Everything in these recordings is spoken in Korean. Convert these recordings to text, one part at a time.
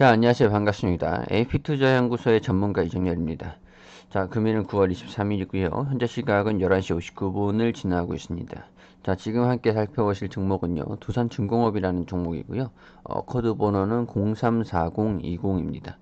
자, 안녕하세요. 반갑습니다. AP투자연구소의 전문가 이정렬입니다. 자, 금일은 9월 23일이고요. 현재 시각은 11시 59분을 지나고 있습니다. 자, 지금 함께 살펴보실 종목은요. 두산중공업이라는 종목이고요. 어, 코드 번호는 034020입니다.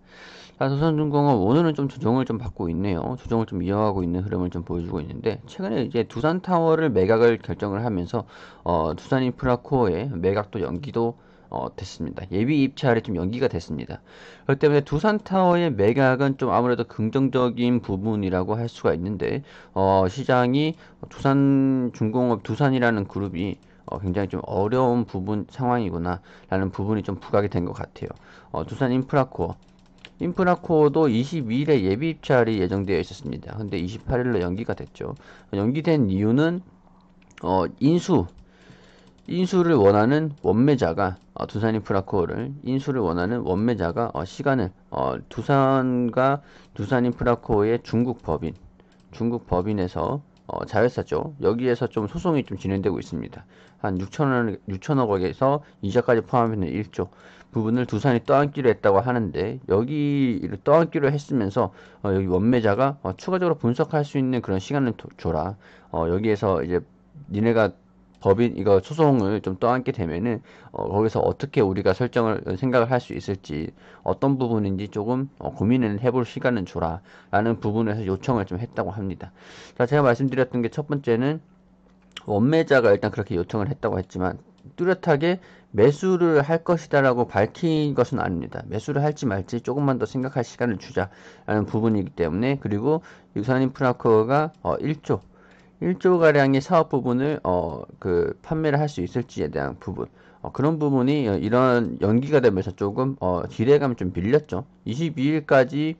자, 두산중공업 오늘은 좀 조정을 좀 받고 있네요. 조정을 좀 이어가고 있는 흐름을 좀 보여주고 있는데 최근에 이제 두산타워를 매각을 결정을 하면서 어, 두산인프라코어의 매각도 연기도 어, 됐습니다. 예비 입찰이 좀 연기가 됐습니다. 그렇기 때문에 두산 타워의 매각은 좀 아무래도 긍정적인 부분이라고 할 수가 있는데 어, 시장이 두산 중공업 두산이라는 그룹이 어, 굉장히 좀 어려운 부분 상황이구나라는 부분이 좀 부각이 된 것 같아요. 어, 두산 인프라코어 인프라코어도 22일에 예비 입찰이 예정되어 있었습니다. 근데 28일로 연기가 됐죠. 연기된 이유는 어, 인수 인수를 원하는 원매자가 어, 두산인 프라코를 인수를 원하는 원매자가 어, 시간을 어, 두산과 두산인 프라코의 중국 법인 중국 법인에서 어, 자회사죠. 여기에서 좀 소송이 좀 진행되고 있습니다. 한 6천억 6천억에서 이자까지 포함하면 1조 부분을 두산이 떠안기로 했다고 하는데 여기를 떠안기로 했으면서 어, 여기 원매자가 어, 추가적으로 분석할 수 있는 그런 시간을 줘라. 어, 여기에서 이제 니네가 법인 이거 소송을 좀 떠안게 되면은 어, 거기서 어떻게 우리가 설정을 생각을 할 수 있을지 어떤 부분인지 조금 어, 고민을 해 볼 시간은줘라라는 부분에서 요청을 좀 했다고 합니다. 자 제가 말씀드렸던 게 첫 번째는 원매자가 일단 그렇게 요청을 했다고 했지만 뚜렷하게 매수를 할 것이다라고 밝힌 것은 아닙니다. 매수를 할지 말지 조금만 더 생각할 시간을 주자라는 부분이기 때문에 그리고 육산인 프라커가 어, 1조 1조가량의 사업 부분을 어, 그 판매를 할 수 있을지에 대한 부분 어, 그런 부분이 어, 이런 연기가 되면서 조금 어, 기대감이 좀 밀렸죠. 22일까지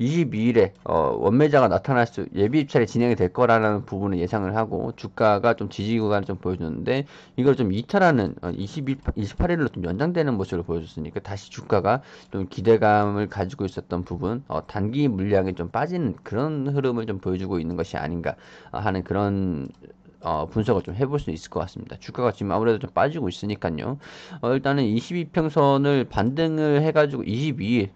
22일에 어, 원매자가 나타날 수 예비 입찰이 진행이 될 거라는 부분을 예상을 하고 주가가 좀 지지 구간을 좀 보여줬는데 이걸 좀 이탈하는 어, 22, 28일로 좀 연장되는 모습을 보여줬으니까 다시 주가가 좀 기대감을 가지고 있었던 부분 어, 단기 물량이 좀빠진 그런 흐름을 좀 보여주고 있는 것이 아닌가 하는 그런 어, 분석을 좀 해볼 수 있을 것 같습니다. 주가가 지금 아무래도 좀 빠지고 있으니까요. 어, 일단은 22평선을 반등을 해가지고 22일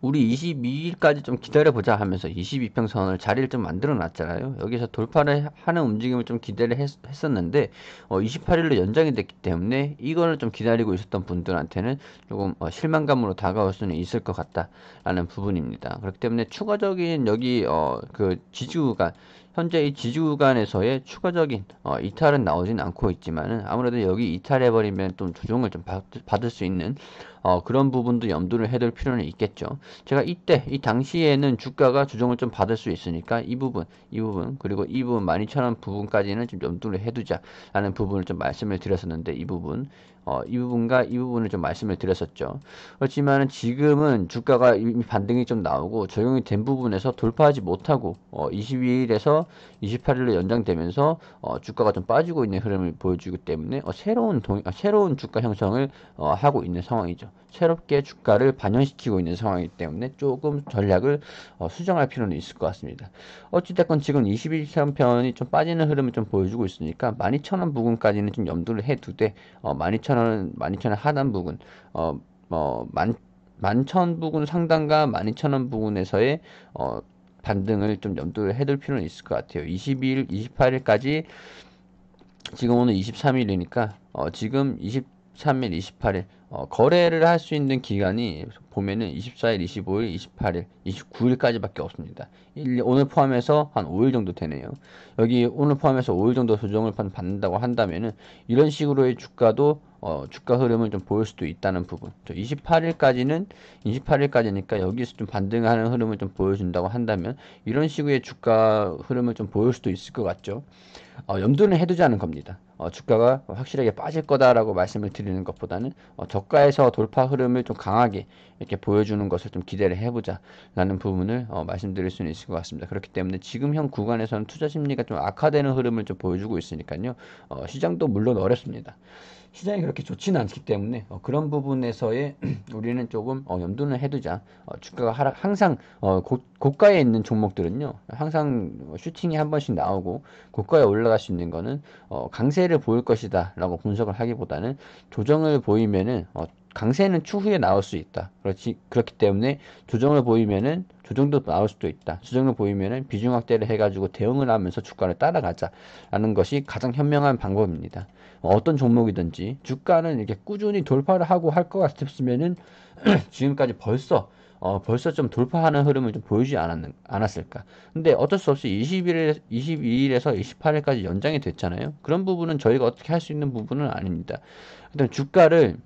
우리 22일까지 좀 기다려보자 하면서 22평선을 자리를 좀 만들어 놨잖아요. 여기서 돌파를 하는 움직임을 좀 기대를 했, 었는데 어, 28일로 연장이 됐기 때문에 이거를 좀 기다리고 있었던 분들한테는 조금 어, 실망감으로 다가올 수는 있을 것 같다라는 부분입니다. 그렇기 때문에 추가적인 여기 어, 그 지주가 현재 이 지주간에서의 추가적인 어, 이탈은 나오진 않고 있지만 아무래도 여기 이탈해버리면 좀 조정을 좀 받, 받을 수 있는 어, 그런 부분도 염두를 해둘 필요는 있겠죠. 제가 이때 이 당시에는 주가가 조정을 좀 받을 수 있으니까 이 부분, 이 부분 그리고 이 부분 12,000원 부분까지는 좀 염두를 해두자라는 부분을 좀 말씀을 드렸었는데 이 부분 어, 이 부분과 이 부분을 좀 말씀을 드렸었죠. 그렇지만 지금은 주가가 이미 반등이 좀 나오고 적용이 된 부분에서 돌파하지 못하고 어, 22일에서 28일로 연장되면서 어, 주가가 좀 빠지고 있는 흐름을 보여주기 때문에 어, 새로운 동, 새로운 주가 형성을 어, 하고 있는 상황이죠. 새롭게 주가를 반영시키고 있는 상황이기 때문에 조금 전략을 어, 수정할 필요는 있을 것 같습니다. 어찌됐건 지금 21선편이 좀 빠지는 흐름을 좀 보여주고 있으니까 12,000원 부근까지는 좀 염두를 해두되 어, 12,000원, 12,000원 하단 부근, 어, 어, 만, 만천 부근 상단과 12,000원 부근에서의 어, 반등을 좀 염두를 해둘 필요는 있을 것 같아요. 22일, 28일까지 지금 오늘 23일이니까 어, 지금 23일, 28일 어, 거래를 할 수 있는 기간이 보면은 24일, 25일, 28일, 29일까지밖에 없습니다. 일, 오늘 포함해서 한 5일 정도 되네요. 여기 오늘 포함해서 5일 정도 조정을 받는다고 한다면은 이런 식으로의 주가도 어, 주가 흐름을 좀 보일 수도 있다는 부분. 28일까지는 28일까지니까 여기서 좀 반등하는 흐름을 좀 보여준다고 한다면 이런 식의 주가 흐름을 좀 보일 수도 있을 것 같죠. 어, 염두는 해두지 않은 겁니다. 어, 주가가 확실하게 빠질 거다라고 말씀을 드리는 것보다는 어, 저가에서 돌파 흐름을 좀 강하게 이렇게 보여주는 것을 좀 기대를 해보자라는 부분을 어, 말씀드릴 수는 있을 것 같습니다. 그렇기 때문에 지금현 구간에서는 투자 심리가 좀 악화되는 흐름을 좀 보여주고 있으니까요. 어, 시장도 물론 어렵습니다. 시장이 그렇게 좋지는 않기 때문에 어, 그런 부분에서의 우리는 조금 어, 염두는 해두자. 어, 주가가 하락, 항상 어, 고, 고가에 있는 종목들은요, 항상 슈팅이 한 번씩 나오고 고가에 올라 올라갈 수 있는 거는 어, 강세를 보일 것이다 라고 분석을 하기보다는 조정을 보이면은 어, 강세는 추후에 나올 수 있다. 그렇지, 그렇기 때문에 조정을 보이면은 조정도 나올 수도 있다. 조정을 보이면은 비중 확대를 해가지고 대응을 하면서 주가를 따라가자. 라는 것이 가장 현명한 방법입니다. 뭐 어떤 종목이든지 주가는 이렇게 꾸준히 돌파를 하고 할 것 같았으면은 지금까지 벌써 어, 벌써 좀 돌파하는 흐름을 좀보이지 않았는, 않았을까. 근데 어쩔 수 없이 21일, 22일에서 28일까지 연장이 됐잖아요. 그런 부분은 저희가 어떻게 할 수 있는 부분은 아닙니다. 일단 주가를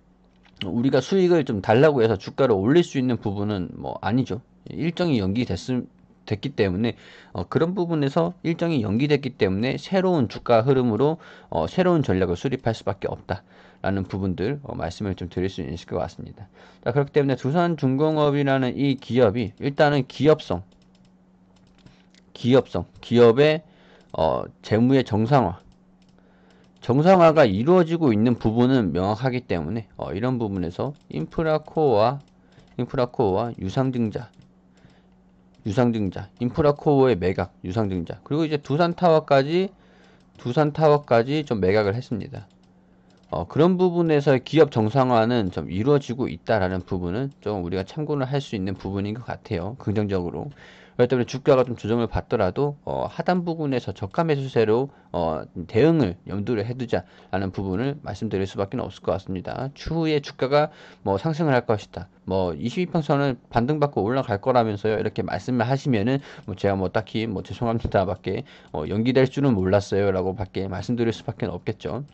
우리가 수익을 좀 달라고 해서 주가를 올릴 수 있는 부분은 뭐 아니죠. 일정이 연기됐음, 됐기 때문에 어, 그런 부분에서 일정이 연기됐기 때문에 새로운 주가 흐름으로 어, 새로운 전략을 수립할 수밖에 없다. 라는 부분들 어, 말씀을 좀 드릴 수 있을 것 같습니다. 자, 그렇기 때문에 두산중공업이라는 이 기업이 일단은 기업성, 기업성, 기업의 어, 재무의 정상화, 정상화가 이루어지고 있는 부분은 명확하기 때문에 어, 이런 부분에서 인프라코어와 인프라코어와 유상증자, 유상증자, 인프라코어의 매각, 유상증자, 그리고 이제 두산타워까지 두산타워까지 좀 매각을 했습니다. 어, 그런 부분에서 기업 정상화는 좀 이루어지고 있다라는 부분은 좀 우리가 참고를 할 수 있는 부분인 것 같아요. 긍정적으로. 그렇기 때문에 주가가 좀 조정을 받더라도 어, 하단 부분에서 저가 매수세로 어, 대응을 염두를 해두자라는 부분을 말씀드릴 수밖에 없을 것 같습니다. 추후에 주가가 뭐 상승을 할 것이다. 뭐 22%는 반등받고 올라갈 거라면서요. 이렇게 말씀을 하시면은 뭐 제가 뭐 딱히 뭐 죄송합니다밖에 어 연기될 줄은 몰랐어요라고밖에 말씀드릴 수밖에 없겠죠.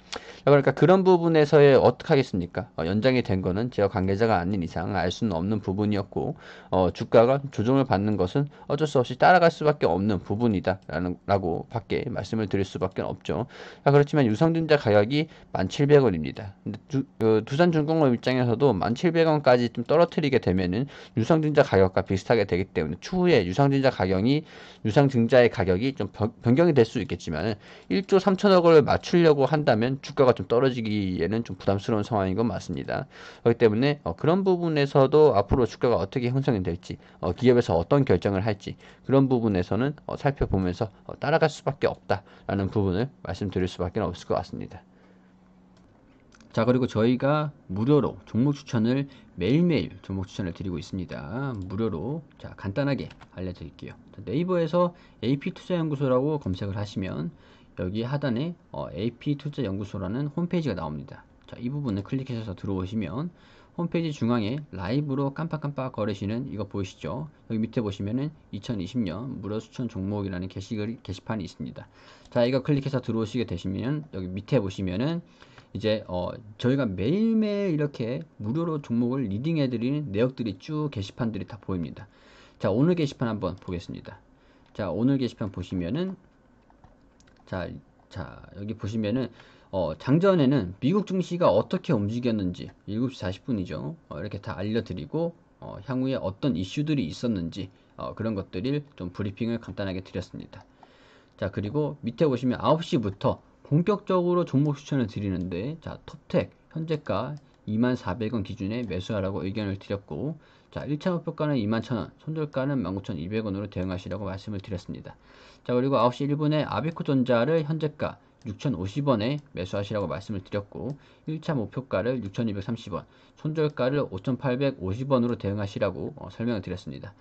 그러니까 그런 부분에서의 어떻게 하겠습니까? 어 연장이 된 거는 제가 관계자가 아닌 이상 알 수는 없는 부분이었고 어 주가가 조정을 받는 것은 어쩔 수 없이 따라갈 수밖에 없는 부분이다라고 는라 밖에 말씀을 드릴 수밖에 없죠. 그렇지만 유상증자 가격이 1,700원입니다. 근데 두, 그 두산중공업 입장에서도 1,700원까지 좀 떨어 떨어뜨리게 되면은 유상증자 가격과 비슷하게 되기 때문에 추후에 유상증자 가격이 유상증자의 가격이 좀 변경이 될 수 있겠지만 1조 3천억을 맞추려고 한다면 주가가 좀 떨어지기에는 좀 부담스러운 상황인 건 맞습니다. 그렇기 때문에 어, 그런 부분에서도 앞으로 주가가 어떻게 형성이 될지 어, 기업에서 어떤 결정을 할지 그런 부분에서는 어, 살펴보면서 어, 따라갈 수밖에 없다라는 부분을 말씀드릴 수밖에 없을 것 같습니다. 자 그리고 저희가 무료로 종목 추천을 매일매일 종목 추천을 드리고 있습니다 무료로 자 간단하게 알려드릴게요 네이버에서 ap투자연구소라고 검색을 하시면 여기 하단에 어, ap투자연구소라는 홈페이지가 나옵니다 자 이 부분을 클릭해서 들어오시면 홈페이지 중앙에 라이브로 깜빡깜빡 거리시는 이거 보이시죠? 여기 밑에 보시면은 2020년 무료추천 종목이라는 게시글, 게시판이 있습니다. 자, 이거 클릭해서 들어오시게 되시면 여기 밑에 보시면은 이제 어, 저희가 매일매일 이렇게 무료로 종목을 리딩해드리는 내역들이 쭉 게시판들이 다 보입니다. 자, 오늘 게시판 한번 보겠습니다. 자, 오늘 게시판 보시면은 자, 자, 여기 보시면은 어, 장전에는 미국 증시가 어떻게 움직였는지 7시 40분이죠. 어, 이렇게 다 알려드리고 어, 향후에 어떤 이슈들이 있었는지 어, 그런 것들을 좀 브리핑을 간단하게 드렸습니다. 자 그리고 밑에 보시면 9시부터 본격적으로 종목 추천을 드리는데 자 톱텍 현재가 2400원 기준에 매수하라고 의견을 드렸고 자 1차 목표가는 21,000원, 손절가는 19,200원으로 대응하시라고 말씀을 드렸습니다. 자 그리고 9시 1분에 아비코전자를 현재가 6,050원에 매수하시라고 말씀을 드렸고 1차 목표가를 6,230원, 손절가를 5,850원으로 대응하시라고 어, 설명을 드렸습니다.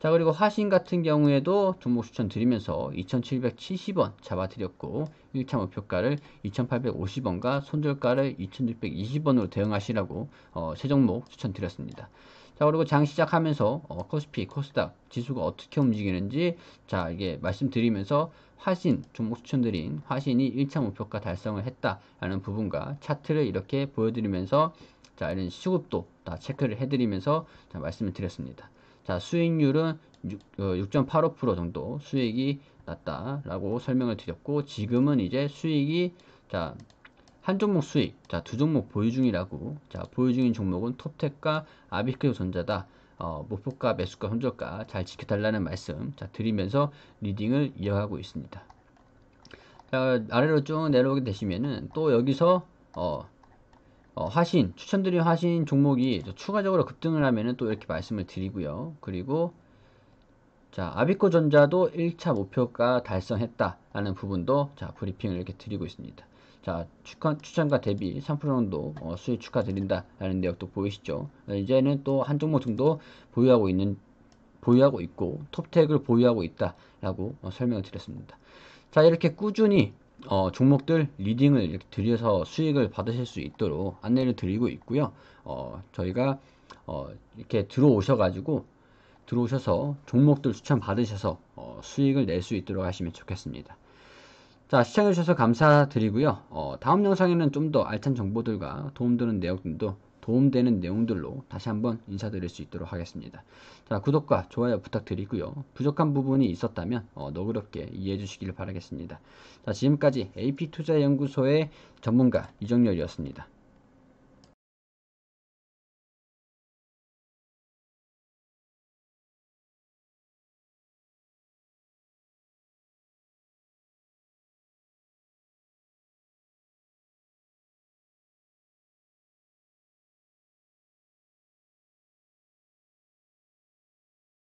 자 그리고 화신 같은 경우에도 종목 추천 드리면서 2770원 잡아드렸고 1차 목표가를 2850원과 손절가를 2620원으로 대응하시라고 어, 세 종목 추천드렸습니다. 자 그리고 장 시작하면서 어, 코스피, 코스닥 지수가 어떻게 움직이는지 자 이게 말씀드리면서 화신 종목 추천드린 화신이 1차 목표가 달성을 했다라는 부분과 차트를 이렇게 보여드리면서 자 이런 시급도 다 체크를 해드리면서 자, 말씀을 드렸습니다. 자, 수익률은 6.85% 어, 정도 수익이 났다라고 설명을 드렸고 지금은 이제 수익이 자, 한 종목 수익, 자, 두 종목 보유 중이라고. 자, 보유 중인 종목은 톱텍과 아비크 전자다. 어, 목표가, 매수가, 손절가 잘 지켜달라는 말씀 자, 드리면서 리딩을 이어가고 있습니다. 자, 아래로 쭉 내려오게 되시면은 또 여기서 어, 어, 화신, 추천드린 하신 종목이 추가적으로 급등을 하면은 또 이렇게 말씀을 드리고요. 그리고 자, 아비코 전자도 1차 목표가 달성했다라는 부분도 자, 브리핑을 이렇게 드리고 있습니다. 자, 추천, 추천가 대비 3% 정도 어, 수익 축하드린다라는 내역도 보이시죠. 이제는 또 한 종목 정도 보유하고 있는 보유하고 있고 톱텍을 보유하고 있다라고 어, 설명을 드렸습니다. 자, 이렇게 꾸준히 어, 종목들 리딩을 이렇게 드려서 수익을 받으실 수 있도록 안내를 드리고 있고요. 어, 저희가 어, 이렇게 들어오셔가지고 들어오셔서 종목들 추천 받으셔서 어, 수익을 낼 수 있도록 하시면 좋겠습니다. 자 시청해주셔서 감사드리고요. 어, 다음 영상에는 좀 더 알찬 정보들과 도움되는 내용들도 도움되는 내용들로 다시 한번 인사드릴 수 있도록 하겠습니다. 자, 구독과 좋아요 부탁드리고요. 부족한 부분이 있었다면 어, 너그럽게 이해해 주시길 바라겠습니다. 자, 지금까지 AP투자연구소의 전문가 이정렬이었습니다.